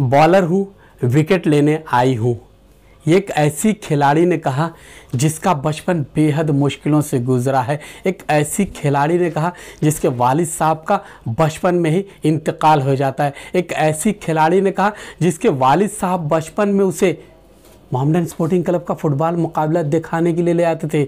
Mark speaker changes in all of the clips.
Speaker 1: bowler हूँ wicket लेने आई हूँ एक ऐसी खिलाड़ी ने कहा जिसका बचपन बेहद मुश्किलों से गुजरा है एक ऐसी खिलाड़ी ने कहा जिसके वालिद साहब का बचपन में ही इंतकाल हो जाता है एक ऐसी खिलाड़ी ने कहा जिसके वालिद साहब बचपन में उसे मोहम्मद स्पोर्टिंग क्लब का फुटबॉल मुकाबला दिखाने के लिए ले आते थे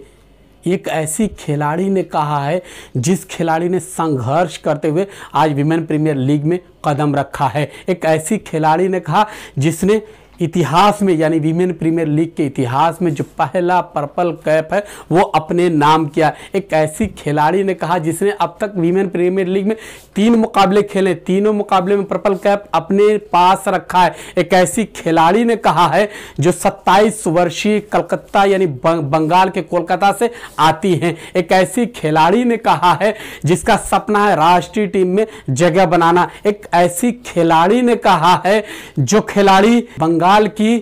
Speaker 1: एक ऐसी खिलाड़ी ने कहा है जिस खिलाड़ी ने संघर्ष करते हुए आज विमेन प्रीमियर लीग में कदम रखा है एक ऐसी खिलाड़ी ने कहा जिसने इतिहास में यानी विमेन प्रीमियर लीग के इतिहास में जो पहला पर्पल कैप है वो अपने नाम किया एक ऐसी खिलाड़ी ने कहा जिसने अब तक विमेन प्रीमियर लीग में तीन मुकाबले खेले तीनों मुकाबले में पर्पल कैप अपने पास रखा है एक ऐसी खिलाड़ी ने कहा है जो 27 वर्षीय कलकत्ता यानी बंगाल के कोलकाता से आती हैं एक ऐसी खिलाड़ी ने कहा है जिसका सपना है राष्ट्रीय टीम में जगह बनाना एक ऐसी खिलाड़ी ने कहा है जो खिलाड़ी बंगाल बंगाल की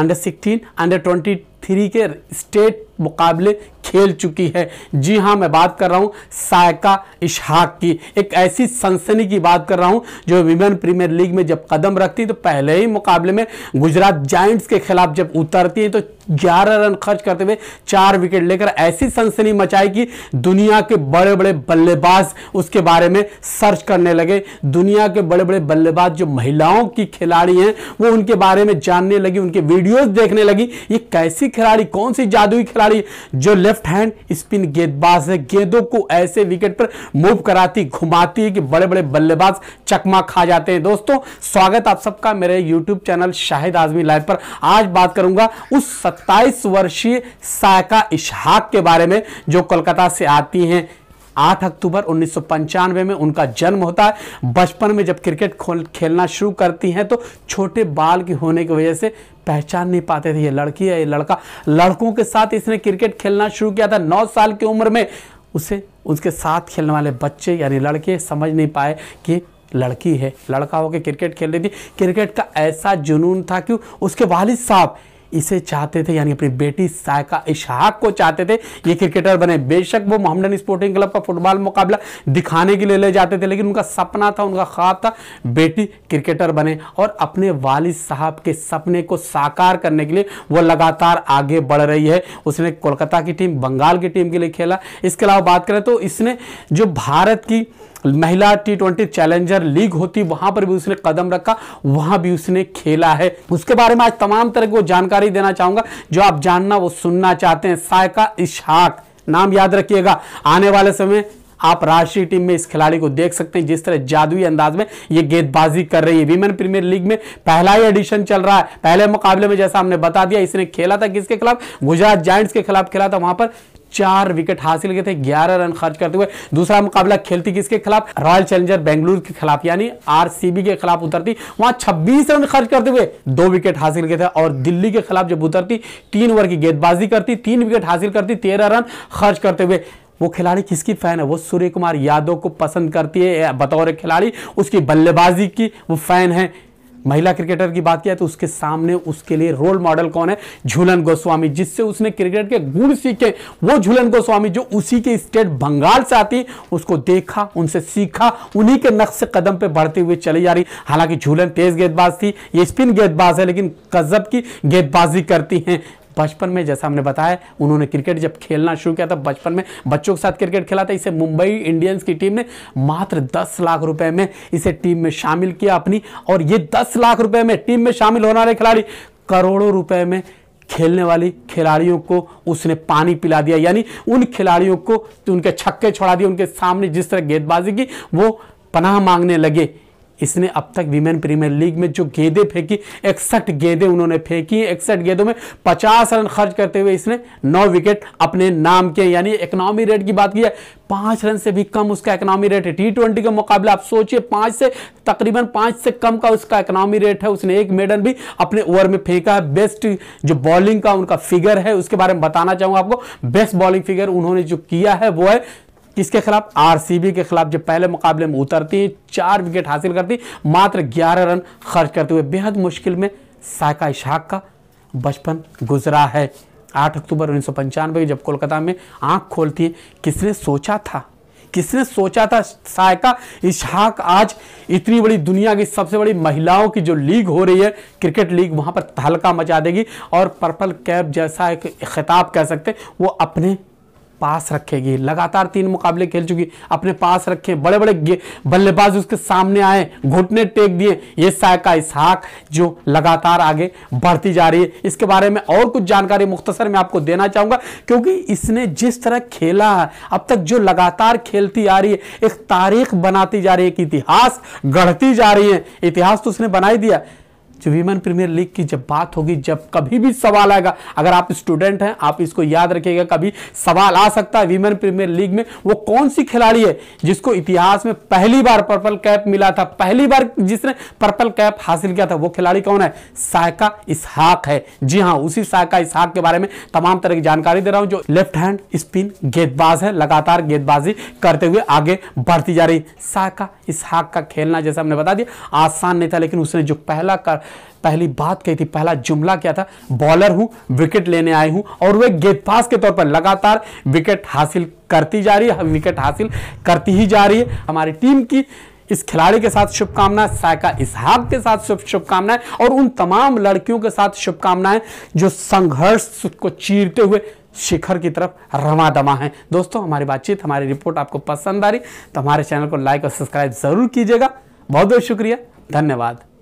Speaker 1: अंडर 16, अंडर 23 के स्टेट मुकाबले खेल चुकी है जी हाँ मैं बात कर रहा हूँ सायका इशहाक की एक ऐसी सनसनी की बात कर रहा हूँ जो विमेन प्रीमियर लीग में जब कदम रखती तो पहले ही मुकाबले में गुजरात जाइंट्स के खिलाफ जब उतरती है तो 11 रन खर्च करते हुए चार विकेट लेकर ऐसी सनसनी मचाई कि दुनिया के बड़े बड़े बल्लेबाज उसके बारे में सर्च करने लगे दुनिया के बड़े बड़े बल्लेबाज जो महिलाओं की खिलाड़ी हैं वो उनके बारे में जानने लगी उनके वीडियोज देखने लगी ये कैसी खिलाड़ी कौन सी जादुई खिलाड़ी खिलाड़ी जो लेफ्ट हैंड स्पिन गेंदबाज है गेंदों को ऐसे विकेट पर मूव कराती घुमाती है कि बड़े बड़े बल्लेबाज चकमा खा जाते हैं दोस्तों स्वागत आप सबका मेरे YouTube channel Shahid Azmi live पर आज बात करूंगा उस सत्ताईस वर्षीय सायका इशहाक के बारे में जो कोलकाता से आती हैं आठ अक्टूबर उन्नीस में उनका जन्म होता है बचपन में जब क्रिकेट खेलना शुरू करती हैं तो छोटे बाल के होने की वजह से पहचान नहीं पाते थे ये लड़की है ये लड़का लड़कों के साथ इसने क्रिकेट खेलना शुरू किया था नौ साल की उम्र में उसे उसके साथ खेलने वाले बच्चे यानी लड़के समझ नहीं पाए कि लड़की है लड़का होकर क्रिकेट खेल रही थी क्रिकेट का ऐसा जुनून था कि उसके वालिद साहब इसे चाहते थे यानी अपनी बेटी सायका इशहाक को चाहते थे ये क्रिकेटर बने बेशक वो मोहम्मदन स्पोर्टिंग क्लब का फुटबॉल मुकाबला दिखाने के लिए ले जाते थे लेकिन उनका सपना था उनका ख्वाब था बेटी क्रिकेटर बने और अपने वालिद साहब के सपने को साकार करने के लिए वो लगातार आगे बढ़ रही है उसने कोलकाता की टीम बंगाल की टीम के लिए खेला इसके अलावा बात करें तो इसने जो भारत की महिला टी ट्वेंटी चैलेंजर लीग होती वहां पर भी उसने कदम रखा वहां भी उसने खेला है उसके बारे में आज तमाम तरह की जानकारी देना चाहूंगा जो आप जानना वो सुनना चाहते हैं सायका इशाक नाम याद रखिएगा आने वाले समय आप राष्ट्रीय टीम में इस खिलाड़ी को देख सकते हैं जिस तरह जादुई अंदाज में ये गेंदबाजी कर रही है विमेन प्रीमियर लीग में पहला ही एडिशन चल रहा है पहले मुकाबले में जैसा हमने बता दिया इसने खेला था किसके खिलाफ गुजरात जाइंट्स के खिलाफ खेला था वहां पर चार विकेट हासिल किए थे ग्यारह रन खर्च करते हुए दूसरा मुकाबला खेलती किसके खिलाफ रॉयल चैलेंजर बेंगलुरु के खिलाफ यानी आरसीबी के खिलाफ उतरती वहां छब्बीस रन खर्च करते हुए दो विकेट हासिल किए थे और दिल्ली के खिलाफ जब उतरती तीन ओवर की गेंदबाजी करती तीन विकेट हासिल करती तेरह रन खर्च करते हुए वो खिलाड़ी किसकी फैन है वो सूर्य कुमार यादव को पसंद करती है बतौर खिलाड़ी उसकी बल्लेबाजी की वो फैन है महिला क्रिकेटर की बात किया तो उसके सामने उसके लिए रोल मॉडल कौन है झूलन गोस्वामी जिससे उसने क्रिकेट के गुण सीखे वो झूलन गोस्वामी जो उसी के स्टेट बंगाल से आती उसको देखा उनसे सीखा उन्हीं के नक्श कदम पर बढ़ते हुए चली जा रही हालांकि झूलन तेज गेंदबाज थी ये स्पिन गेंदबाज है लेकिन कजब की गेंदबाजी करती हैं बचपन में जैसा हमने बताया उन्होंने क्रिकेट जब खेलना शुरू किया था बचपन में बच्चों के साथ क्रिकेट खेला था इसे मुंबई इंडियंस की टीम ने मात्र दस लाख रुपए में इसे टीम में शामिल किया अपनी और ये दस लाख रुपए में टीम में शामिल होने वाले खिलाड़ी करोड़ों रुपए में खेलने वाली खिलाड़ियों को उसने पानी पिला दिया यानी उन खिलाड़ियों को उनके छक्के छोड़ा दिए उनके सामने जिस तरह गेंदबाजी की वो पनाह मांगने लगे इसने अब तक विमेन प्रीमियर लीग में जो गेंदे फेंकी इकसठ गेंदे उन्होंने फेंकी इकसठ गेंदों में 50 रन खर्च करते हुए इसने 9 विकेट अपने नाम के यानी इकोनॉमी रेट की बात की है पांच रन से भी कम उसका इकोनॉमी रेट है टी ट्वेंटी का मुकाबला आप सोचिए पांच से तकरीबन पांच से कम का उसका इकोनॉमी रेट है उसने एक मेडल भी अपने ओवर में फेंका है बेस्ट जो बॉलिंग का उनका फिगर है उसके बारे में बताना चाहूंगा आपको बेस्ट बॉलिंग फिगर उन्होंने जो किया है वो है किसके खिलाफ आरसीबी के खिलाफ जब पहले मुकाबले में उतरती है चार विकेट हासिल करती मात्र ग्यारह रन खर्च करते हुए बेहद मुश्किल में साका इशाक का बचपन गुजरा है आठ अक्टूबर उन्नीस सौ जब कोलकाता में आंख खोलती है किसने सोचा था किसने सोचा था सायका इशाक आज इतनी बड़ी दुनिया की सबसे बड़ी महिलाओं की जो लीग हो रही है क्रिकेट लीग वहां पर तहलका मचा देगी और पर्पल कैप जैसा एक खिताब कह सकते वो अपने पास रखेगी लगातार तीन मुकाबले खेल चुकी अपने पास रखे बड़े बड़े बल्लेबाज उसके सामने आए घुटने टेक दिए ये सायका इसहाक जो लगातार आगे बढ़ती जा रही है इसके बारे में और कुछ जानकारी मुख्तसर मैं आपको देना चाहूँगा क्योंकि इसने जिस तरह खेला है अब तक जो लगातार खेलती आ रही है एक तारीख बनाती जा रही है एक इतिहास गढ़ती जा रही है इतिहास तो उसने बना ही दिया जो विमेन प्रीमियर लीग की जब बात होगी जब कभी भी सवाल आएगा अगर आप स्टूडेंट हैं आप इसको याद रखिएगा कभी सवाल आ सकता है विमेन प्रीमियर लीग में वो कौन सी खिलाड़ी है जिसको इतिहास में पहली बार पर्पल कैप मिला था पहली बार जिसने पर्पल कैप हासिल किया था वो खिलाड़ी कौन है सायका इसहाक है जी हाँ उसी सायका इसहाक के बारे में तमाम तरह की जानकारी दे रहा हूँ जो लेफ्ट हैंड स्पिन गेंदबाज है लगातार गेंदबाजी करते हुए आगे बढ़ती जा रही सायका इसहाक का खेलना जैसे हमने बता दिया आसान नहीं था लेकिन उसने जो पहला कर, पहली बात कही थी पहला जुमला क्या था बॉलर हूं विकेट लेने आई हूं और वे गेंदबाज के तौर पर लगातार विकेट हासिल करती जा रही है विकेट हासिल करती ही जा रही है हमारी टीम की इस खिलाड़ी के साथ शुभकामनाएं सायका इसहाक के साथ शुभ शुभकामनाएं और उन तमाम लड़कियों के साथ शुभकामनाएं जो संघर्ष को चीरते हुए शिखर की तरफ रवा दमा है दोस्तों हमारी बातचीत हमारी रिपोर्ट आपको पसंद आ रही तो हमारे चैनल को लाइक और सब्सक्राइब जरूर कीजिएगा बहुत बहुत शुक्रिया धन्यवाद